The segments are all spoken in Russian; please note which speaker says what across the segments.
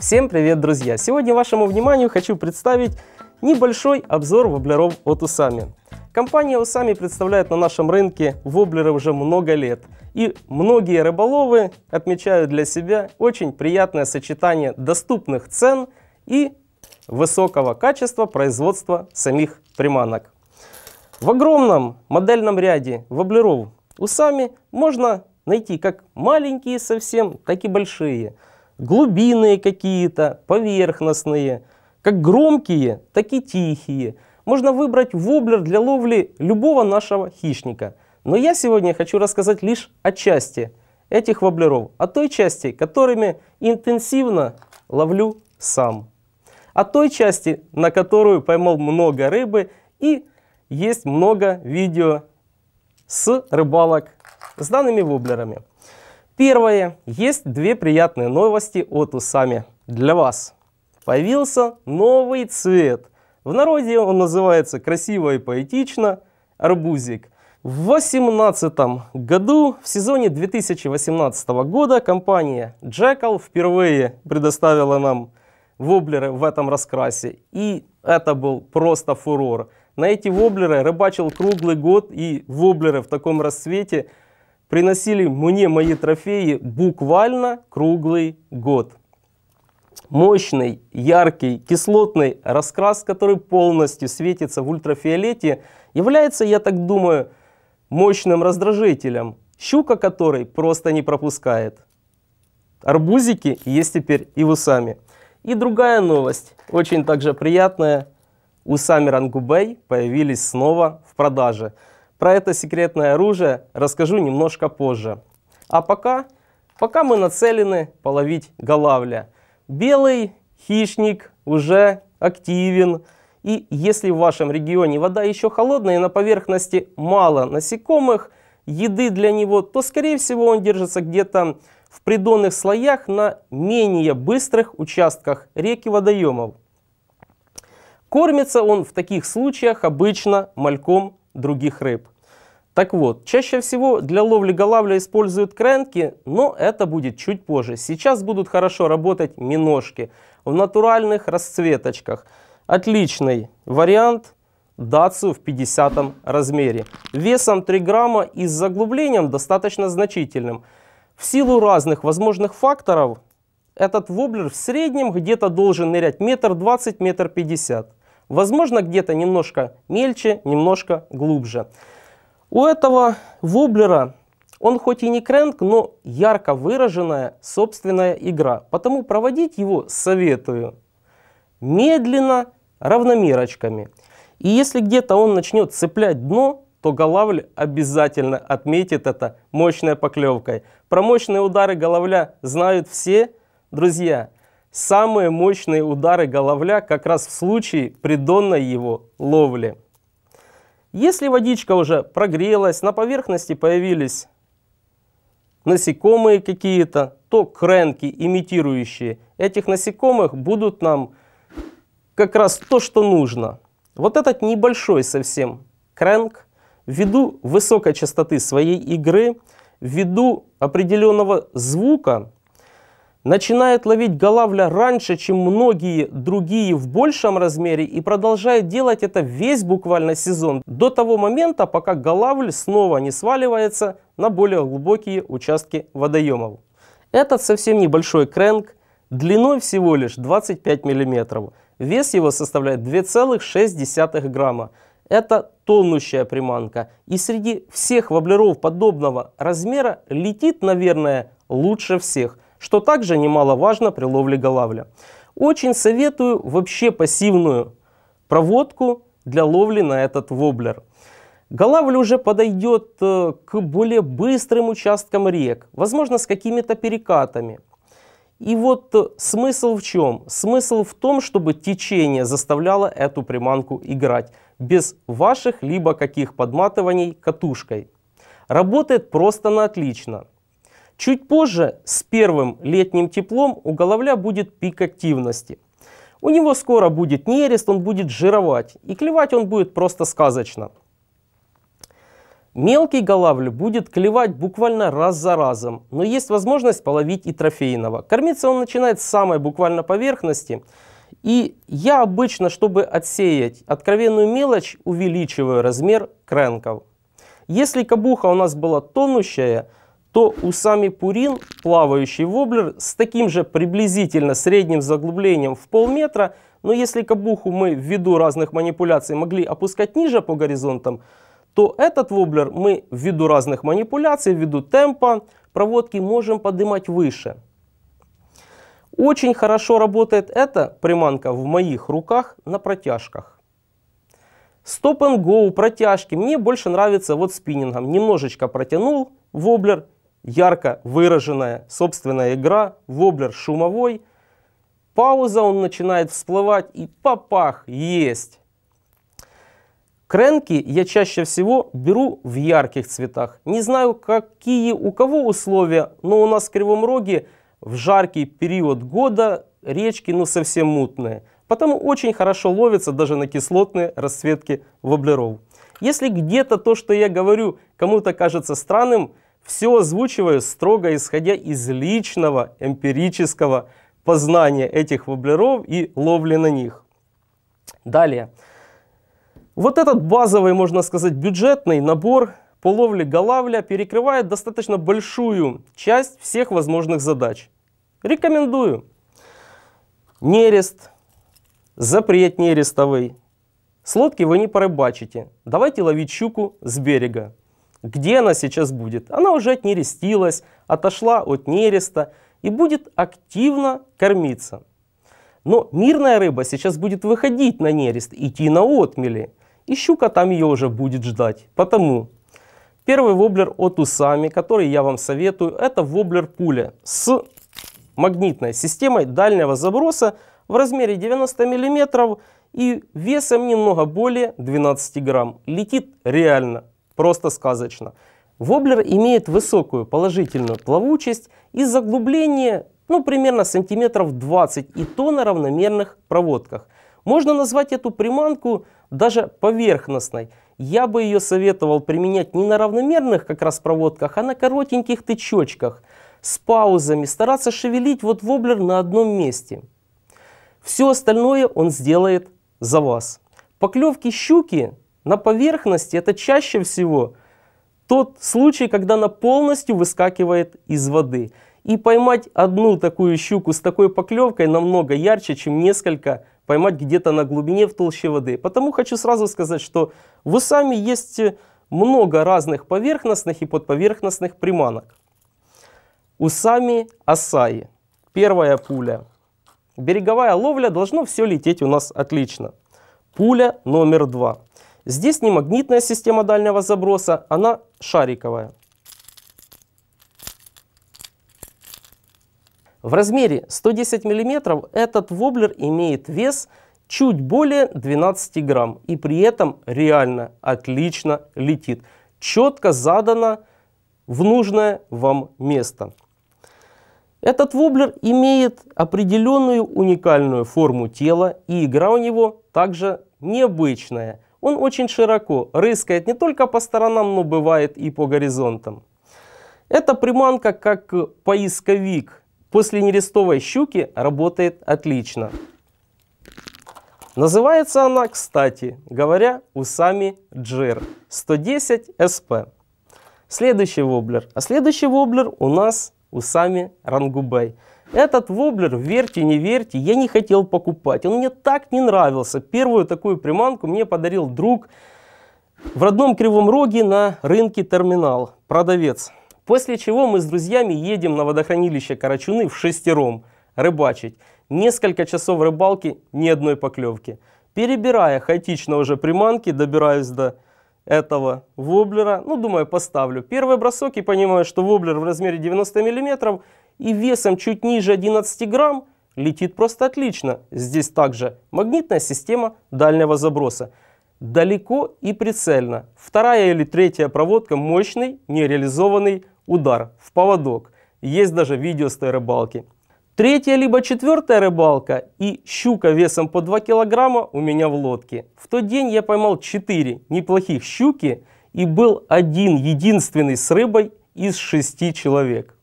Speaker 1: Всем привет, друзья! Сегодня вашему вниманию хочу представить небольшой обзор воблеров от Усами. Компания Усами представляет на нашем рынке воблеры уже много лет. И многие рыболовы отмечают для себя очень приятное сочетание доступных цен и высокого качества производства самих приманок. В огромном модельном ряде воблеров Усами можно найти как маленькие совсем, так и большие. Глубинные какие-то, поверхностные. Как громкие, так и тихие. Можно выбрать воблер для ловли любого нашего хищника. Но я сегодня хочу рассказать лишь о части этих воблеров. О той части, которыми интенсивно ловлю сам. О той части, на которую поймал много рыбы и есть много видео с рыбалок с данными воблерами. Первое. Есть две приятные новости от Усами для вас. Появился новый цвет. В народе он называется красиво и поэтично «Арбузик». В 2018 году, в сезоне 2018 года, компания Jackal впервые предоставила нам воблеры в этом раскрасе. И это был просто фурор. На эти воблеры рыбачил круглый год, и воблеры в таком расцвете приносили мне мои трофеи буквально круглый год. Мощный, яркий, кислотный раскрас, который полностью светится в ультрафиолете, является, я так думаю, мощным раздражителем, щука который просто не пропускает. Арбузики есть теперь и в усами. И другая новость, очень также приятная, усами Рангубей появились снова в продаже. Про это секретное оружие расскажу немножко позже. А пока, пока мы нацелены половить голавля. Белый хищник уже активен. И если в вашем регионе вода еще холодная и на поверхности мало насекомых, еды для него, то скорее всего он держится где-то в придонных слоях на менее быстрых участках реки водоемов. Кормится он в таких случаях обычно мальком других рыб. Так вот, чаще всего для ловли голавля используют кренки, но это будет чуть позже. Сейчас будут хорошо работать миношки в натуральных расцветочках. Отличный вариант дацию в 50 размере. Весом 3 грамма и с заглублением достаточно значительным. В силу разных возможных факторов этот воблер в среднем где-то должен нырять метр двадцать, метр пятьдесят. Возможно, где-то немножко мельче, немножко глубже. У этого воблера, он хоть и не крэнк, но ярко выраженная собственная игра. Потому проводить его советую медленно, равномерочками. И если где-то он начнет цеплять дно, то Головль обязательно отметит это мощной поклевкой. Про мощные удары Головля знают все – Друзья, самые мощные удары головля как раз в случае придонной его ловли. Если водичка уже прогрелась, на поверхности появились насекомые какие-то, то кренки, имитирующие этих насекомых, будут нам как раз то, что нужно. Вот этот небольшой совсем кренк, ввиду высокой частоты своей игры, ввиду определенного звука, начинает ловить голавля раньше, чем многие другие в большем размере и продолжает делать это весь буквально сезон, до того момента, пока голавль снова не сваливается на более глубокие участки водоемов. Этот совсем небольшой крэнк длиной всего лишь 25 мм, вес его составляет 2,6 грамма. Это тонущая приманка, и среди всех воблеров подобного размера летит, наверное, лучше всех – что также немаловажно при ловле голавля. Очень советую вообще пассивную проводку для ловли на этот воблер. Голавль уже подойдет э, к более быстрым участкам рек, возможно, с какими-то перекатами. И вот э, смысл в чем? Смысл в том, чтобы течение заставляло эту приманку играть, без ваших либо каких подматываний катушкой. Работает просто на отлично. Чуть позже, с первым летним теплом, у головля будет пик активности. У него скоро будет нерест, он будет жировать, и клевать он будет просто сказочно. Мелкий голавль будет клевать буквально раз за разом, но есть возможность половить и трофейного. Кормиться он начинает с самой буквально поверхности. И я обычно, чтобы отсеять откровенную мелочь, увеличиваю размер кренков. Если кабуха у нас была тонущая, то у сами Пурин плавающий воблер с таким же приблизительно средним заглублением в полметра, но если кабуху мы ввиду разных манипуляций могли опускать ниже по горизонтам, то этот воблер мы ввиду разных манипуляций, ввиду темпа проводки можем поднимать выше. Очень хорошо работает эта приманка в моих руках на протяжках. Stop and go протяжки мне больше нравится вот спиннингом. Немножечко протянул воблер ярко выраженная собственная игра, воблер шумовой, пауза, он начинает всплывать и папах есть. Кренки я чаще всего беру в ярких цветах. Не знаю, какие у кого условия, но у нас в Кривом Роге в жаркий период года речки ну совсем мутные. Потому очень хорошо ловится даже на кислотные расцветки воблеров. Если где-то то, что я говорю, кому-то кажется странным – все озвучиваю строго исходя из личного эмпирического познания этих воблеров и ловли на них. Далее. Вот этот базовый, можно сказать, бюджетный набор по ловле голавля перекрывает достаточно большую часть всех возможных задач. Рекомендую. Нерест, запрет нерестовый. С лодки вы не порыбачите. Давайте ловить щуку с берега. Где она сейчас будет? Она уже отнерестилась, отошла от нереста и будет активно кормиться. Но мирная рыба сейчас будет выходить на нерест, идти на отмели. И щука там ее уже будет ждать. Потому первый воблер от усами, который я вам советую, это воблер пуля с магнитной системой дальнего заброса в размере 90 мм и весом немного более 12 грамм. Летит реально Просто сказочно. Воблер имеет высокую положительную плавучесть и заглубление ну, примерно сантиметров 20 и то на равномерных проводках. Можно назвать эту приманку даже поверхностной. Я бы ее советовал применять не на равномерных как раз проводках, а на коротеньких тычочках с паузами, стараться шевелить вот воблер на одном месте. Все остальное он сделает за вас. Поклевки щуки на поверхности это чаще всего тот случай, когда она полностью выскакивает из воды. И поймать одну такую щуку с такой поклевкой намного ярче, чем несколько поймать где-то на глубине в толще воды. Потому хочу сразу сказать, что в усами есть много разных поверхностных и подповерхностных приманок. Усами асаи. Первая пуля. Береговая ловля, должно все лететь у нас отлично. Пуля номер два. Здесь не магнитная система дальнего заброса, она шариковая. В размере 110 мм этот воблер имеет вес чуть более 12 грамм и при этом реально отлично летит. Четко задано в нужное вам место. Этот воблер имеет определенную уникальную форму тела и игра у него также необычная – он очень широко рыскает не только по сторонам, но бывает и по горизонтам. Эта приманка, как поисковик, после нерестовой щуки работает отлично. Называется она, кстати говоря, усами Джир 110 СП. Следующий воблер. А следующий воблер у нас усами Рангубей. Этот воблер, верьте, не верьте, я не хотел покупать. Он мне так не нравился. Первую такую приманку мне подарил друг в родном Кривом Роге на рынке терминал, продавец. После чего мы с друзьями едем на водохранилище Карачуны в шестером рыбачить. Несколько часов рыбалки, ни одной поклевки. Перебирая хаотично уже приманки, добираюсь до этого воблера. Ну, думаю, поставлю. Первый бросок и понимаю, что воблер в размере 90 миллиметров и весом чуть ниже 11 грамм, летит просто отлично. Здесь также магнитная система дальнего заброса. Далеко и прицельно. Вторая или третья проводка – мощный нереализованный удар в поводок. Есть даже видео с той рыбалки. Третья либо четвертая рыбалка и щука весом по 2 килограмма у меня в лодке. В тот день я поймал 4 неплохих щуки и был один единственный с рыбой из 6 человек.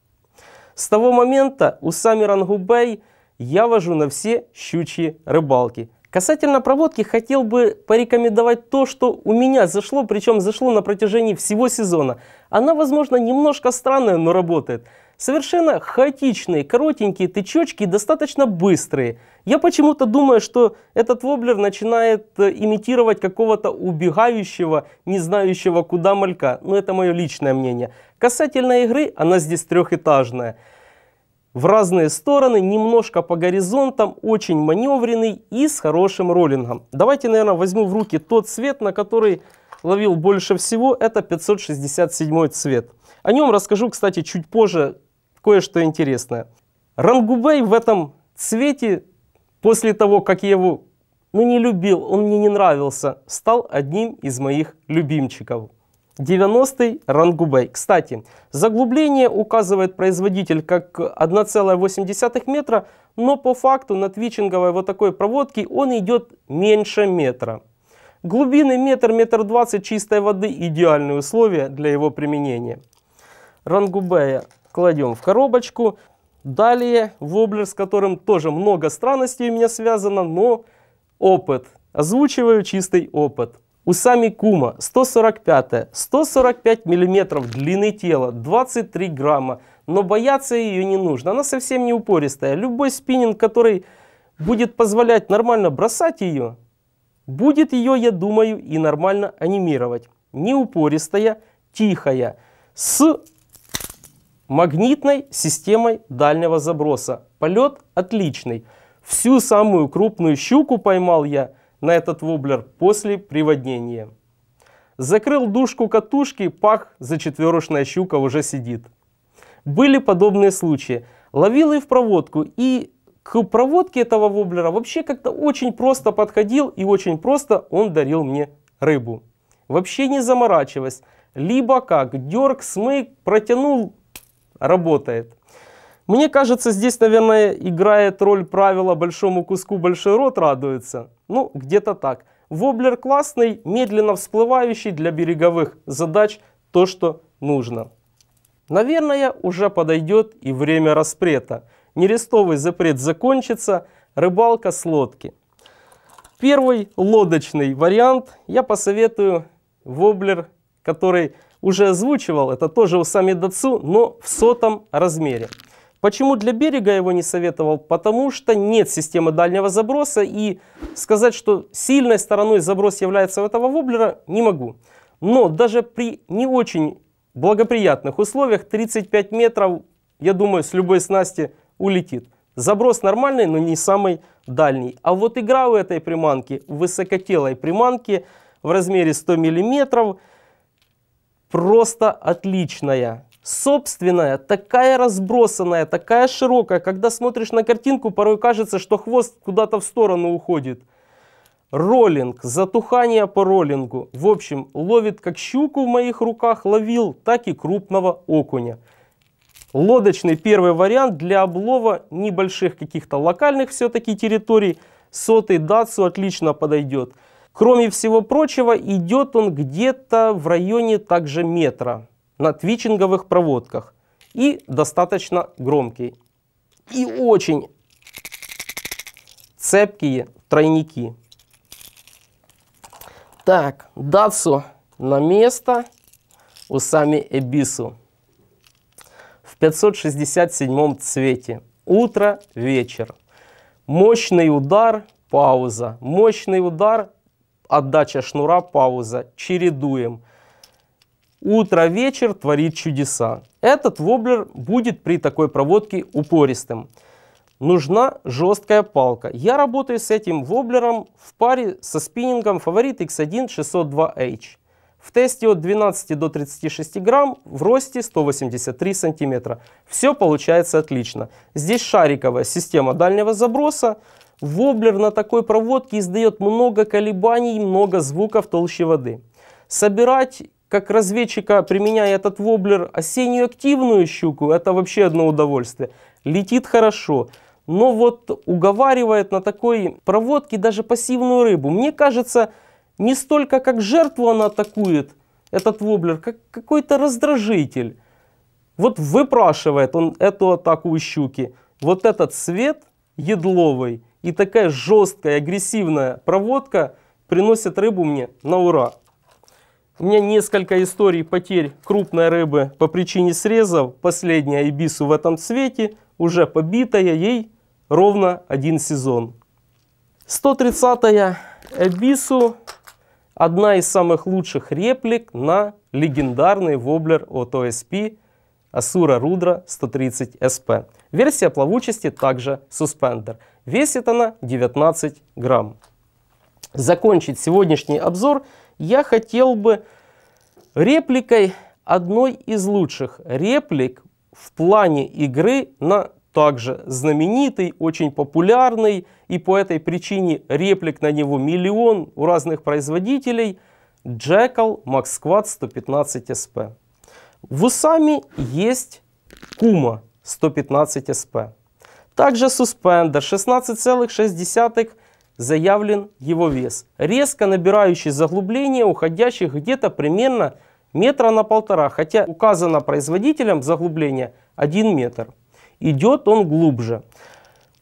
Speaker 1: С того момента у Сами Рангубей я вожу на все щучьи рыбалки. Касательно проводки хотел бы порекомендовать то, что у меня зашло, причем зашло на протяжении всего сезона. Она, возможно, немножко странная, но работает. Совершенно хаотичные, коротенькие тычочки, достаточно быстрые. Я почему-то думаю, что этот воблер начинает э, имитировать какого-то убегающего, не знающего куда малька. Но это мое личное мнение. Касательно игры, она здесь трехэтажная. В разные стороны, немножко по горизонтам, очень маневренный и с хорошим роллингом. Давайте, наверное, возьму в руки тот цвет, на который ловил больше всего, это 567 цвет. О нем расскажу, кстати, чуть позже кое-что интересное. Рангубей в этом цвете, после того, как я его ну, не любил, он мне не нравился, стал одним из моих любимчиков. 90-й Рангубей. Кстати, заглубление указывает производитель как 1,8 метра, но по факту на твичинговой вот такой проводке он идет меньше метра. Глубины метр, метр двадцать чистой воды – идеальные условия для его применения. Рангубея кладем в коробочку. Далее воблер, с которым тоже много странностей у меня связано, но опыт. Озвучиваю чистый опыт. Усами Кума 145, 145 миллиметров длины тела, 23 грамма, но бояться ее не нужно, она совсем не упористая. Любой спиннинг, который будет позволять нормально бросать ее, будет ее, я думаю, и нормально анимировать. Не упористая, тихая, с магнитной системой дальнего заброса. Полет отличный. Всю самую крупную щуку поймал я – на этот воблер после приводнения. Закрыл душку катушки, пах, зачетверочная щука уже сидит. Были подобные случаи. Ловил и в проводку, и к проводке этого воблера вообще как-то очень просто подходил и очень просто он дарил мне рыбу. Вообще не заморачиваясь. Либо как, дерг, смык, протянул, работает. Мне кажется, здесь, наверное, играет роль правила «большому куску большой рот радуется». Ну, где-то так. Воблер классный, медленно всплывающий для береговых задач то, что нужно. Наверное, уже подойдет и время распрета. Нерестовый запрет закончится, рыбалка с лодки. Первый лодочный вариант я посоветую воблер, который уже озвучивал, это тоже у Сами Дацу, но в сотом размере. Почему для берега его не советовал? Потому что нет системы дальнего заброса, и сказать, что сильной стороной заброс является у этого воблера, не могу. Но даже при не очень благоприятных условиях 35 метров, я думаю, с любой снасти улетит. Заброс нормальный, но не самый дальний. А вот игра у этой приманки, высокотелой приманки в размере 100 миллиметров, просто отличная собственная, такая разбросанная, такая широкая. Когда смотришь на картинку, порой кажется, что хвост куда-то в сторону уходит. Роллинг, затухание по роллингу. В общем, ловит как щуку в моих руках, ловил, так и крупного окуня. Лодочный первый вариант для облова небольших каких-то локальных все-таки территорий. Сотый датсу отлично подойдет. Кроме всего прочего, идет он где-то в районе также метра на твичинговых проводках и достаточно громкий. И очень цепкие тройники. Так, Датсу на место, у сами Эбису. В 567 цвете. Утро, вечер. Мощный удар, пауза. Мощный удар, отдача шнура, пауза. Чередуем. Утро-вечер творит чудеса. Этот воблер будет при такой проводке упористым. Нужна жесткая палка. Я работаю с этим воблером в паре со спиннингом Favorit X1 602H. В тесте от 12 до 36 грамм, в росте 183 сантиметра. Все получается отлично. Здесь шариковая система дальнего заброса. Воблер на такой проводке издает много колебаний, много звуков толще воды. Собирать как разведчика, применяя этот воблер, осеннюю активную щуку, это вообще одно удовольствие. Летит хорошо. Но вот уговаривает на такой проводке даже пассивную рыбу. Мне кажется, не столько как жертву она атакует, этот воблер, как какой-то раздражитель. Вот выпрашивает он эту атаку у щуки. Вот этот свет едловый и такая жесткая, агрессивная проводка приносит рыбу мне на ура. У меня несколько историй потерь крупной рыбы по причине срезов. Последняя ибису в этом цвете, уже побитая, ей ровно один сезон. 130-я Эбису – одна из самых лучших реплик на легендарный воблер от OSP Асура Рудра 130 SP. Версия плавучести также суспендер. Весит она 19 грамм. Закончить сегодняшний обзор – я хотел бы репликой одной из лучших реплик в плане игры на также знаменитый, очень популярный, и по этой причине реплик на него миллион у разных производителей, Джекал Максквад 115 сп В Усами есть Кума 115 сп Также суспендер 16,6 заявлен его вес, резко набирающий заглубление, уходящих где-то примерно метра на полтора, хотя указано производителем заглубление 1 метр. Идет он глубже.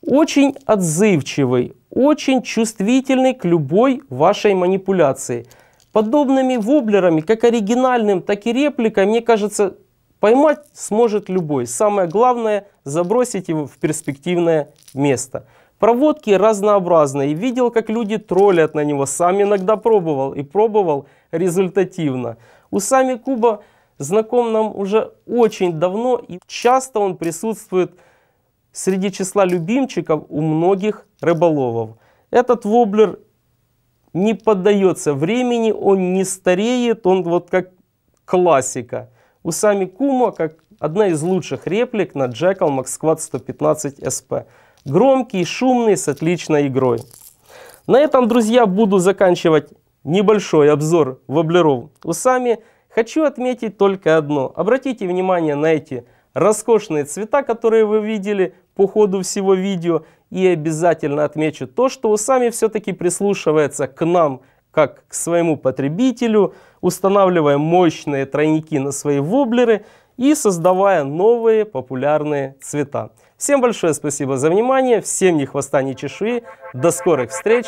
Speaker 1: Очень отзывчивый, очень чувствительный к любой вашей манипуляции. Подобными воблерами, как оригинальным, так и репликой, мне кажется, поймать сможет любой. Самое главное, забросить его в перспективное место. Проводки разнообразные. Видел, как люди троллят на него. Сам иногда пробовал и пробовал результативно. У Сами Куба знаком нам уже очень давно и часто он присутствует среди числа любимчиков у многих рыболовов. Этот воблер не поддается времени, он не стареет, он вот как классика. У Сами Кума как одна из лучших реплик на Джекал Максквад 115 СП. Громкий, шумный, с отличной игрой. На этом, друзья, буду заканчивать небольшой обзор воблеров усами. Хочу отметить только одно. Обратите внимание на эти роскошные цвета, которые вы видели по ходу всего видео. И обязательно отмечу то, что усами все-таки прислушивается к нам, как к своему потребителю, устанавливая мощные тройники на свои воблеры и создавая новые популярные цвета. Всем большое спасибо за внимание, всем ни хвоста, ни чешуи, до скорых встреч!